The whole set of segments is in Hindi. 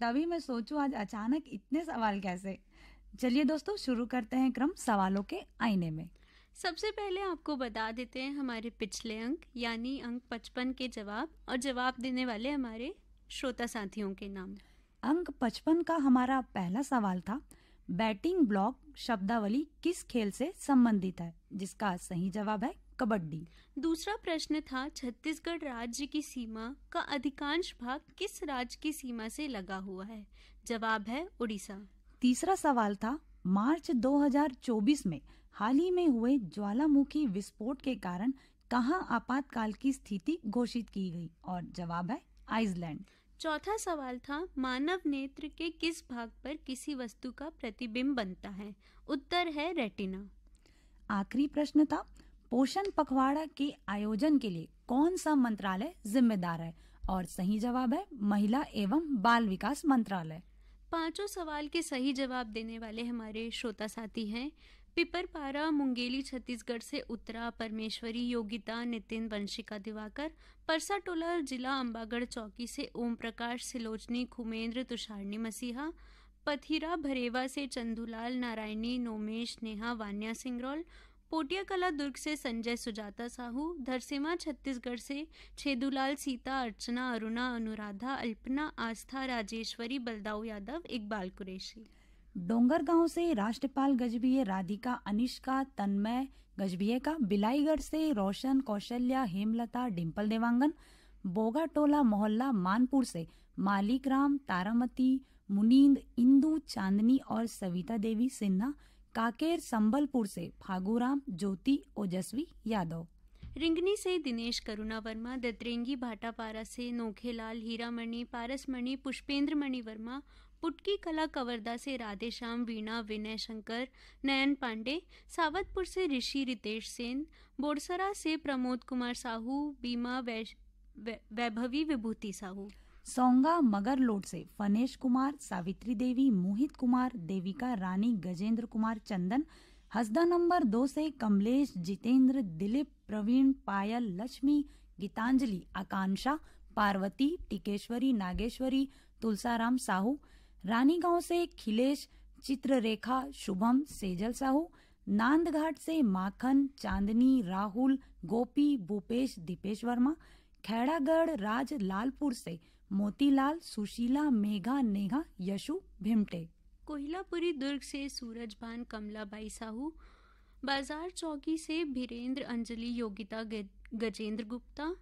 तभी मैं सोचूं आज अचानक इतने सवाल कैसे चलिए दोस्तों शुरू करते हैं क्रम सवालों के आईने में सबसे पहले आपको बता देते हैं हमारे पिछले अंक यानी अंक पचपन के जवाब और जवाब देने वाले हमारे श्रोता साथियों के नाम अंक पचपन का हमारा पहला सवाल था बैटिंग ब्लॉक शब्दावली किस खेल से संबंधित है जिसका सही जवाब है कबड्डी दूसरा प्रश्न था छत्तीसगढ़ राज्य की सीमा का अधिकांश भाग किस राज्य की सीमा से लगा हुआ है जवाब है उड़ीसा तीसरा सवाल था मार्च 2024 में हाल ही में हुए ज्वालामुखी विस्फोट के कारण कहां आपातकाल की स्थिति घोषित की गई और जवाब है आइसलैंड चौथा सवाल था मानव नेत्र के किस भाग पर किसी वस्तु का प्रतिबिंब बनता है उत्तर है रेटिना आखिरी प्रश्न था पोषण पखवाड़ा के आयोजन के लिए कौन सा मंत्रालय जिम्मेदार है और सही जवाब है महिला एवं बाल विकास मंत्रालय पांचों सवाल के सही जवाब देने वाले हमारे श्रोता साथी हैं पारा मुंगेली छत्तीसगढ़ से उत्तरा परमेश्वरी योगिता नितिन वंशिका दिवाकर परसा टोला जिला अम्बागढ़ चौकी से ओम प्रकाश सिलोचनी खुमेंद्र तुषारनी मसीहा पथिरा भरेवा से चंदूलाल नारायणी नोमेश नेहा वान्या सिंगरौल पोटिया कला दुर्ग से संजय सुजाता साहू धरसीमा छत्तीसगढ़ से छेदूलाल सीता अर्चना अरुणा अनुराधा अल्पना आस्था राजेश्वरी बलदाऊ यादव इकबाल कुरेशी डोंगरगांव से राष्ट्रपाल गजबीय राधिका अनिष्का तन्मय गजबीय का बिलाईगढ़ से रोशन कौशल्या हेमलता डिम्पल देवांगन बोगा टोला मोहल्ला मानपुर से मालिक राम तारामती मुनींद इंदू चांदनी और सविता देवी सिन्हा काकेर संबलपुर से फागूराम ज्योति ओजस्वी यादव रिंगनी से दिनेश करुणा वर्मा दतरेंगी भाटापारा से नोखेलाल हीरामणि पारसमणि पुष्पेंद्र मणि वर्मा पुटकी कला कवर्धा से राधेश्याम वीणा विनय शंकर नयन पांडे सावतपुर से ऋषि रितेश सेन बोरसरा से प्रमोद कुमार साहू बीमा वैभवी विभूति साहू सोंगा मगरलोड से फनेश कुमार सावित्री देवी मोहित कुमार देविका रानी गजेंद्र कुमार चंदन हसदा नंबर दो से कमलेश जितेंद्र दिलीप प्रवीण पायल लक्ष्मी गीतांजलि आकांक्षा पार्वती टिकेश्वरी नागेश्वरी तुलसाराम साहू रानी गांव से खिलेश चित्ररेखा शुभम सेजल साहू नांदघाट से माखन चांदनी राहुल गोपी भूपेश दीपेश वर्मा खैड़ागढ़ राज लालपुर से मोतीलाल सुशीला मेघा नेहा यशु भिमटे कोहिलापुरी दुर्ग से सूरजभान कमलाबाई साहू बाजार चौकी से भीरेंद्र अंजलि योगिता गजेंद्र गुप्ता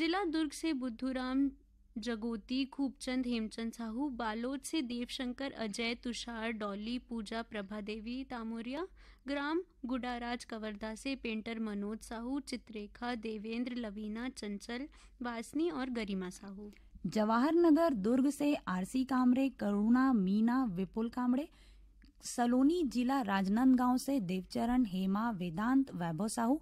जिला दुर्ग से बुद्धूराम जगोती खूबचंद हेमचंद साहू बालोद से देवशंकर अजय तुषार डॉली पूजा प्रभा देवी तामोरिया ग्राम गुडाराज कवर्धा से पेंटर मनोज साहू चित्रेखा देवेंद्र लवीना चंचल वासनी और गरिमा साहू जवाहर नगर दुर्ग से आरसी कामरे करुणा मीना विपुल कामरे सलोनी जिला राजनांदगांव से देवचरण हेमा वेदांत वैभव साहू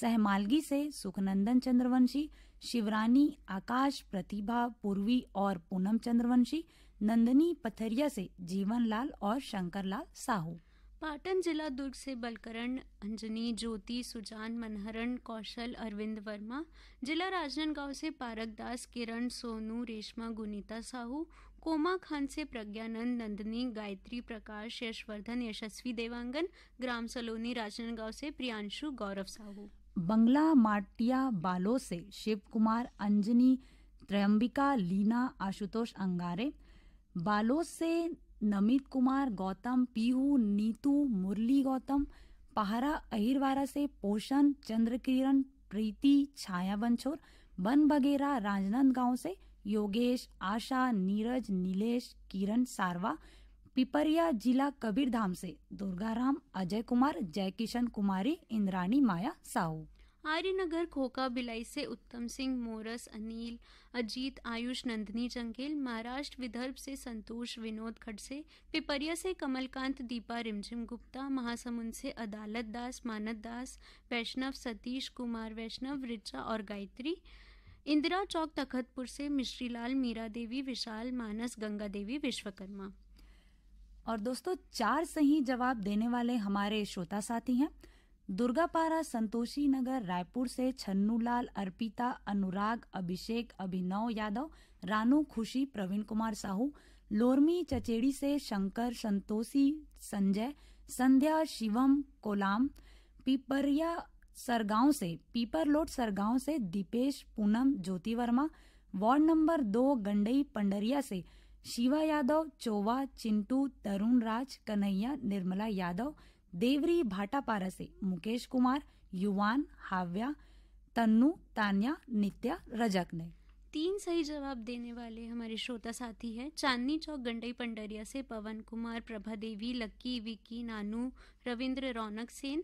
सहमालगी से सुखनंदन चंद्रवंशी शिवरानी आकाश प्रतिभा पूर्वी और पूनम चंद्रवंशी नंदनी पथरिया से जीवन लाल और शंकरलाल साहू पाटन जिला दुर्ग से बलकरण अंजनी ज्योति सुजान मनहरण कौशल अरविंद वर्मा जिला राजनांदगांव से पारक दास किरण सोनू रेशमा गुनीता साहू कोमा खान से प्रज्ञानंद नंदनी गायत्री प्रकाश यशवर्धन यशस्वी देवांगन ग्राम सलोनी राजनांदगांव से प्रियांशु गौरव साहू बंगला माटिया बालो से शिव कुमार अंजनी त्रयंबिका लीना आशुतोष अंगारे बालोद से नमित कुमार गौतम पीहू नीतू मुरली गौतम पहरा अहिरवारा से पोषण चंद्रकिरण प्रीति छाया बंछोर बन बगेरा गांव से योगेश आशा नीरज नीलेश किरण सारवा पिपरिया जिला कबीरधाम से दुर्गाराम अजय कुमार जयकिशन कुमारी इंद्राणी माया साहू आर्यनगर खोका बिलाई से उत्तम सिंह मोरस अनिल अजीत आयुष नंदनी जंगेल महाराष्ट्र विदर्भ से संतोष विनोद खड़से पिपरिया से कमलकांत दीपा रिमझिम गुप्ता महासमुंद से अदालत दास मानद दास वैष्णव सतीश कुमार वैष्णव ऋचा और गायत्री इंदिरा चौक तखतपुर से मिश्रीलाल मीरा देवी विशाल मानस गंगा देवी विश्वकर्मा और दोस्तों चार सही जवाब देने वाले हमारे श्रोता साथी हैं दुर्गापारा संतोषी नगर रायपुर से छन्नूलाल अर्पिता अनुराग अभिषेक अभिनव यादव रानू खुशी प्रवीण कुमार साहू लोरमी चचेड़ी से शंकर संतोषी संजय संध्या शिवम कोलाम पीपरिया सरगांव से पीपरलोट सरगांव से दीपेश पूनम ज्योति वर्मा वार्ड नंबर दो गंडई पंडरिया से शिवा यादव चोवा चिंटू तरुण राज कन्हैया निर्मला यादव देवरी भाटापारा से मुकेश कुमार युवान हाव्या तन्नू तान्या नित्या रजक ने तीन सही जवाब देने वाले हमारे श्रोता साथी हैं चांदनी चौक गंडई पंडरिया से पवन कुमार प्रभा देवी लक्की विकी नानू रविंद्र रौनक सेन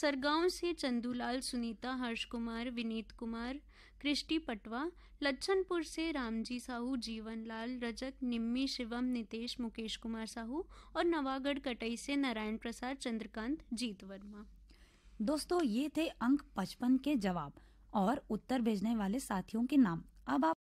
सरगांव से चंदूलाल सुनीता हर्ष कुमार विनीत कुमार कृष्टि पटवा लच्छनपुर से रामजी साहू जीवन लाल रजक निम्मी शिवम नितेश मुकेश कुमार साहू और नवागढ़ कटई से नारायण प्रसाद चंद्रकांत जीत वर्मा दोस्तों ये थे अंक पचपन के जवाब और उत्तर भेजने वाले साथियों के नाम अब आप